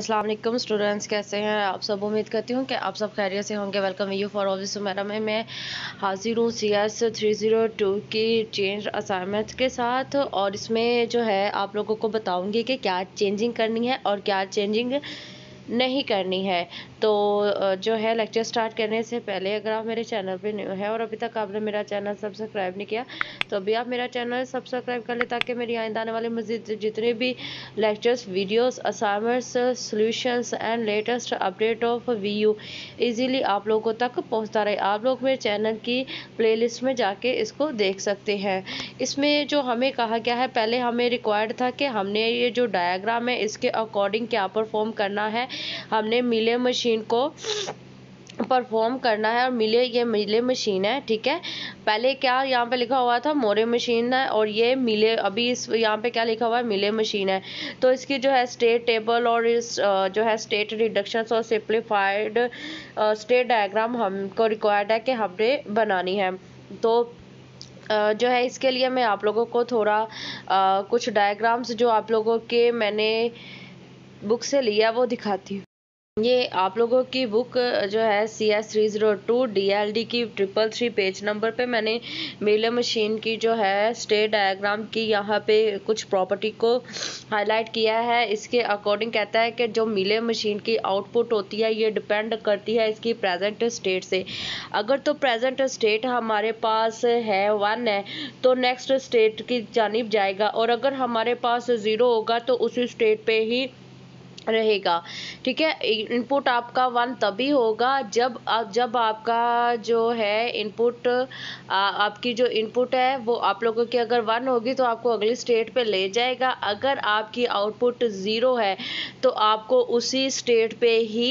अस्सलाम वालेकुम स्टूडेंट्स कैसे हैं आप सब उम्मीद करती हूँ कि आप सब खैरियत से होंगे welcome you for office madam में मैं हाजिर हूँ C S three zero two की चेंज असाइनमेंट के साथ और इसमें जो है आप लोगों को बताऊँगी कि क्या चेंजिंग करनी है और क्या चेंजिंग नहीं करनी है तो जो है लेक्चर स्टार्ट करने से पहले अगर आप मेरे चैनल पे न्यू हैं और अभी तक आपने मेरा चैनल सब्सक्राइब नहीं किया तो अभी आप मेरा चैनल सब्सक्राइब कर लें ताकि मेरी आइंदा आने वाले मजीद जितने भी lectures videos assignments solutions and latest update of V U easily आप लोगों तक पहुंचता रहे आप लोग मेरे चैनल की लिस्ट में जाके इसको देख सकते हैं इसमें जो हमें कहा गया है पहले हमें रिक्वायर्ड था कि हमने ये जो डायाग्राम है इसके अकॉर्डिंग क्या परफॉर्म करना है हमने मिले मशीन मशीन को परफॉर्म करना है और मिले ये मिले मशीन है ठीक है पहले क्या यहाँ पे लिखा हुआ था मोरे मशीन है और ये मिले अभी इस यहाँ पे क्या लिखा हुआ है मिले मशीन है तो इसकी जो है स्टेट टेबल और इस जो है स्टेट रिडक्शन और सिंप्लीफाइड स्टेट डायग्राम हमको रिक्वायर्ड है कि हमने बनानी है तो जो है इसके लिए मैं आप लोगों को थोड़ा कुछ डायग्राम्स जो आप लोगों के मैंने बुक से लिया वो दिखाती हूँ ये आप लोगों की बुक जो है C S three zero two D L D की ट्रिपल थ्री पेज नंबर पे मैंने मेले मशीन की जो है स्टेट डायग्राम की यहाँ पे कुछ प्रॉपर्टी को हाईलाइट किया है इसके अकॉर्डिंग कहता है कि जो मिलर मशीन की आउटपुट होती है ये डिपेंड करती है इसकी प्रेजेंट स्टेट से अगर तो प्रेजेंट स्टेट हमारे पास है वन है तो नेक्स्ट स्टेट की जानब जाएगा और अगर हमारे पास ज़ीरो होगा तो उसी स्टेट पर ही रहेगा ठीक है इनपुट आपका वन तभी होगा जब आप जब आपका जो है इनपुट आपकी जो इनपुट है वो आप लोगों की अगर वन होगी तो आपको अगली स्टेट पे ले जाएगा अगर आपकी आउटपुट ज़ीरो है तो आपको उसी स्टेट पे ही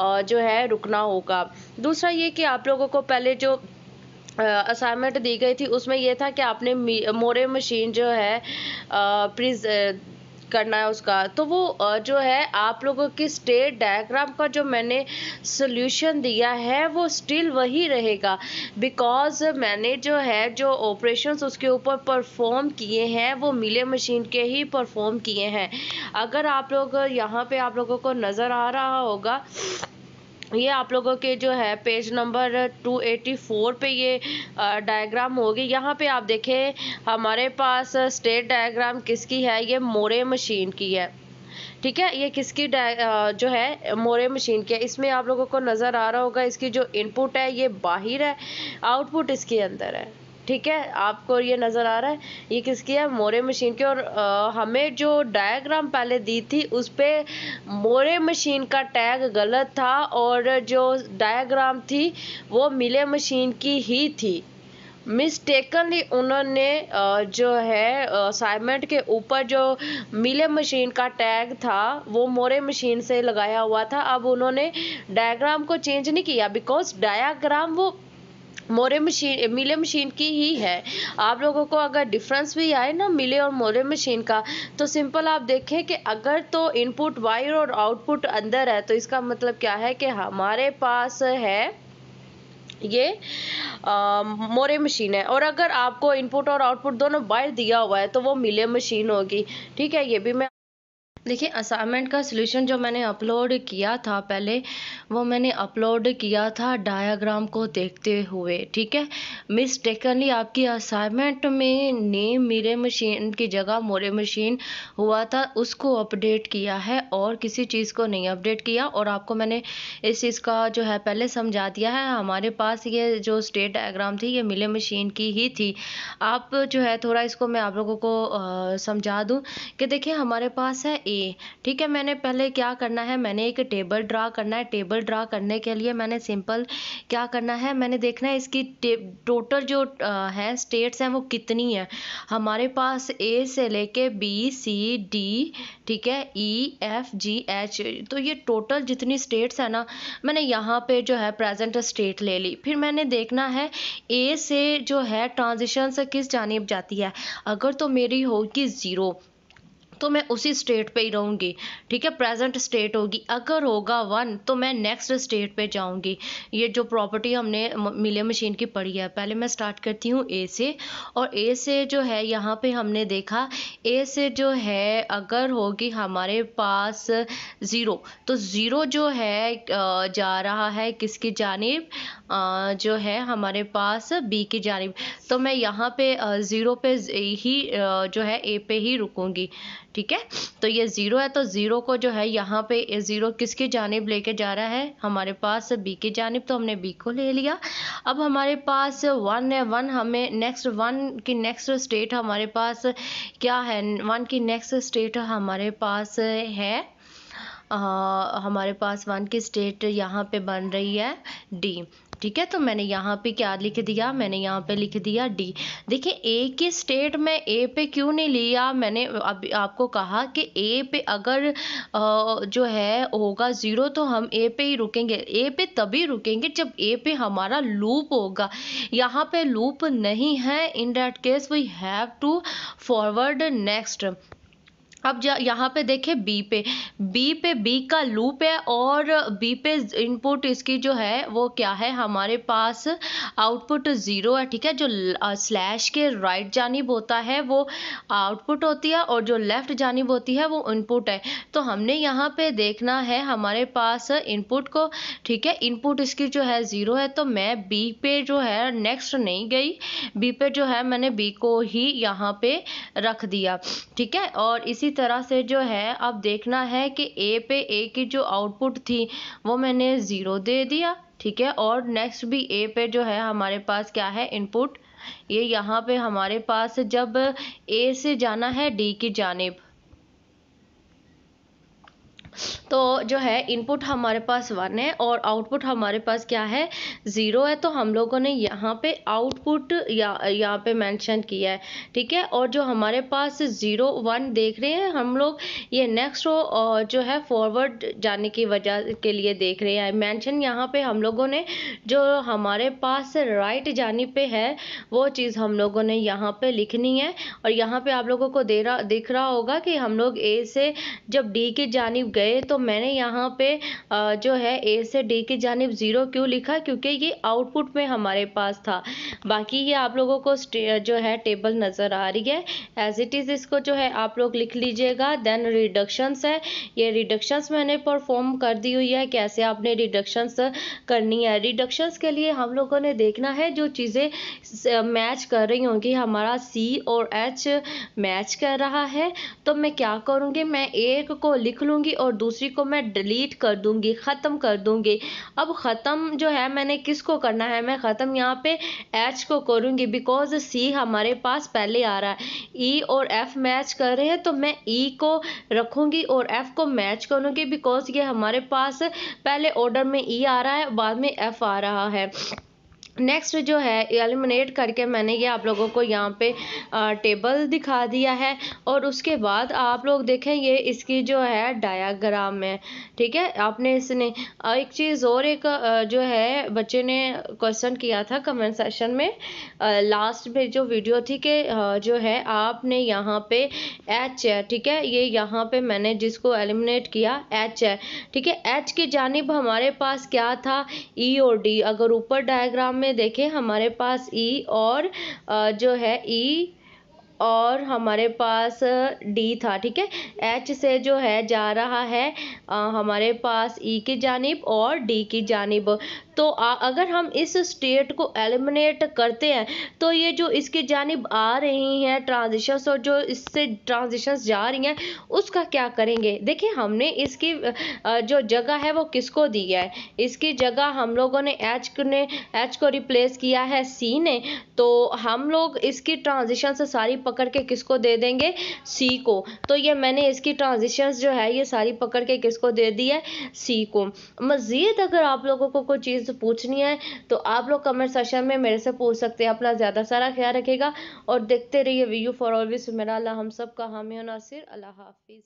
जो है रुकना होगा दूसरा ये कि आप लोगों को पहले जो असाइनमेंट दी गई थी उसमें यह था कि आपने मोरे मशीन जो है प्रिज करना है उसका तो वो जो है आप लोगों की स्टेट डायग्राम का जो मैंने सोल्यूशन दिया है वो स्टिल वही रहेगा बिकॉज मैंने जो है जो ऑपरेशन उसके ऊपर परफॉर्म किए हैं वो मिले मशीन के ही परफॉर्म किए हैं अगर आप लोग यहाँ पे आप लोगों को नज़र आ रहा होगा ये आप लोगों के जो है पेज नंबर 284 पे ये डायग्राम होगी यहाँ पे आप देखें हमारे पास स्टेट डायग्राम किसकी है ये मोरे मशीन की है ठीक है ये किसकी जो है मोरे मशीन की है इसमें आप लोगों को नज़र आ रहा होगा इसकी जो इनपुट है ये बाहर है आउटपुट इसके अंदर है ठीक है आपको ये नज़र आ रहा है ये किसकी है मोरे मशीन की और आ, हमें जो डायग्राम पहले दी थी उस पर मोरे मशीन का टैग गलत था और जो डायग्राम थी वो मिले मशीन की ही थी मिस्टेकनली उन्होंने जो है असाइनमेंट के ऊपर जो मिले मशीन का टैग था वो मोरे मशीन से लगाया हुआ था अब उन्होंने डायग्राम को चेंज नहीं किया बिकॉज डायग्राम वो मोरे मशीन मिले मशीन की ही है आप लोगों को अगर डिफरेंस भी आए ना मिले और मोरे मशीन का तो सिंपल आप देखें कि अगर तो इनपुट वायर और आउटपुट अंदर है तो इसका मतलब क्या है कि हमारे पास है ये आ, मोरे मशीन है और अगर आपको इनपुट और आउटपुट दोनों बाहर दिया हुआ है तो वो मिले मशीन होगी ठीक है ये भी मैं देखिए असाइनमेंट का सोल्यूशन जो मैंने अपलोड किया था पहले वो मैंने अपलोड किया था डायाग्राम को देखते हुए ठीक है मिस टेकनली आपकी असाइनमेंट में नेम मेरे मशीन की जगह मोरे मशीन हुआ था उसको अपडेट किया है और किसी चीज़ को नहीं अपडेट किया और आपको मैंने इस चीज़ का जो है पहले समझा दिया है हमारे पास ये जो स्टेट डायाग्राम थी ये मिले मशीन की ही थी आप जो है थोड़ा इसको मैं आप लोगों को समझा दूँ कि देखिए हमारे पास है ए जी ठीक है मैंने पहले क्या करना है मैंने एक टेबल ड्रा करना है टेबल ड्रा करने के लिए मैंने सिंपल क्या करना है मैंने देखना है इसकी टोटल जो है स्टेट्स हैं वो कितनी है हमारे पास ए से लेके बी सी डी ठीक है ई एफ जी एच तो ये टोटल जितनी स्टेट्स है ना मैंने यहाँ पे जो है प्रेजेंट स्टेट ले ली फिर मैंने देखना है ए से जो है ट्रांजिशन किस जानब जाती है अगर तो मेरी होगी ज़ीरो तो मैं उसी स्टेट पे ही रहूँगी ठीक है प्रेजेंट स्टेट होगी अगर होगा वन तो मैं नेक्स्ट स्टेट पे जाऊँगी ये जो प्रॉपर्टी हमने मिले मशीन की पढ़ी है पहले मैं स्टार्ट करती हूँ ए से और ए से जो है यहाँ पे हमने देखा ए से जो है अगर होगी हमारे पास ज़ीरो तो ज़ीरो जो है जा रहा है किसकी जानब जो है हमारे पास बी की जानब तो मैं यहाँ पे ज़ीरो पे ही जो है ए पे ही रुकूंगी ठीक है तो ये ज़ीरो है तो ज़ीरो को जो है यहाँ पे ये ज़ीरो किसकी जानब लेके जा रहा है हमारे पास बी की जानब तो हमने बी को ले लिया अब हमारे पास वन है वन हमें नेक्स्ट वन की नेक्स्ट स्टेट हमारे पास क्या है वन की नेक्स्ट स्टेट हमारे पास है आ, हमारे पास वन की स्टेट यहाँ पे बन रही है डी ठीक है तो मैंने यहाँ पे क्या लिख दिया मैंने यहाँ पे लिख दिया डी देखिए ए की स्टेट में ए पे क्यों नहीं लिया मैंने अभी आपको कहा कि ए पे अगर जो है होगा ज़ीरो तो हम ए पे ही रुकेंगे ए पे तभी रुकेंगे जब ए पे हमारा लूप होगा यहाँ पे लूप नहीं है in that case we have to forward next अब यहाँ पे देखें बी पे बी पे बी का लूप है और बी पे इनपुट इसकी जो है वो क्या है हमारे पास आउटपुट ज़ीरो है ठीक है जो स्लैश के राइट जानिब होता है वो आउटपुट होती है और जो लेफ़्ट जानिब होती है वो इनपुट है तो हमने यहाँ पे देखना है हमारे पास इनपुट को ठीक है इनपुट इसकी जो है ज़ीरो है तो मैं बी पे जो है नेक्स्ट नहीं गई बी पे जो है मैंने बी को ही यहाँ पे रख दिया ठीक है और इसी इसी तरह से जो है अब देखना है कि ए पे ए की जो आउटपुट थी वो मैंने ज़ीरो दे दिया ठीक है और नेक्स्ट भी ए पे जो है हमारे पास क्या है इनपुट ये यहाँ पे हमारे पास जब ए से जाना है डी की जानब तो जो है इनपुट हमारे पास वन है और आउटपुट हमारे पास क्या है ज़ीरो है तो हम लोगों ने यहाँ पे आउटपुट या यहाँ पे मेंशन किया है ठीक है और जो हमारे पास ज़ीरो वन देख रहे हैं हम लोग ये नेक्स्ट रो जो है फॉरवर्ड जाने की वजह के लिए देख रहे हैं मेंशन यहाँ पे हम लोगों ने जो हमारे पास राइट जाने पे है वो चीज़ हम लोगों ने यहाँ पर लिखनी है और यहाँ पर आप लोगों को दे रहा दिख रहा होगा कि हम लोग ए से जब डी की जानब गए तो मैंने यहाँ पे जो है ए से डी की जानब ज़ीरो क्यों लिखा क्योंकि ये आउटपुट में हमारे पास था बाकी ये आप लोगों को जो है टेबल नज़र आ रही है एज इट इज़ इसको जो है आप लोग लिख लीजिएगा देन रिडक्शंस है ये रिडक्शंस मैंने परफॉर्म कर दी हुई है कैसे आपने रिडक्शंस करनी है रिडक्शंस के लिए हम लोगों ने देखना है जो चीज़ें मैच कर रही होंगी हमारा सी और एच मैच कर रहा है तो मैं क्या करूँगी मैं एक को लिख लूँगी और और दूसरी को मैं डिलीट कर दूंगी ख़त्म कर दूंगी अब ख़त्म जो है मैंने किसको करना है मैं ख़त्म यहाँ पे एच को करूँगी बिकॉज सी हमारे पास पहले आ रहा है ई e और एफ मैच कर रहे हैं तो मैं ई e को रखूँगी और एफ को मैच करूँगी बिकॉज ये हमारे पास पहले ऑर्डर में ई e आ रहा है बाद में एफ आ रहा है नेक्स्ट जो है एलिमिनेट करके मैंने ये आप लोगों को यहाँ पे आ, टेबल दिखा दिया है और उसके बाद आप लोग देखें ये इसकी जो है डायाग्राम है ठीक है आपने इसने एक चीज़ और एक जो है बच्चे ने क्वेश्चन किया था कमेंट सेशन में लास्ट में जो वीडियो थी कि जो है आपने यहाँ पे एच है ठीक है ये यहाँ पे मैंने जिसको एलिमिनेट किया एच है ठीक है एच की जानब हमारे पास क्या था ई e और डी अगर ऊपर डायग्राम में में देखें हमारे पास ई e और जो है ई e और हमारे पास डी था ठीक है एच से जो है जा रहा है हमारे पास e की जानब और डी की जानब तो आ, अगर हम इस स्टेट को एलिमिनेट करते हैं तो ये जो इसकी जानब आ रही हैं ट्रांजिशंस और जो इससे ट्रांजिशंस जा रही हैं उसका क्या करेंगे देखिए हमने इसकी जो जगह है वो किसको दी है इसकी जगह हम लोगों ने एच ने एच को रिप्लेस किया है सी ने तो हम लोग इसकी ट्रांजिशन सारी पकड़ के किसको दे देंगे सी को तो ये मैंने इसकी ट्रांजिशन जो है ये सारी पकड़ के किसको दे दी है सी को मज़ीद अगर आप लोगों को कोई चीज़ से पूछनी है तो आप लोग कमेंट सेशन में मेरे से पूछ सकते हैं अपना ज़्यादा सारा ख्याल रखेगा और देखते रहिए वी यू फॉर ऑलवेज मेरा अल्लाह हम सब का हामी नासिर अल्लाह हाफिज़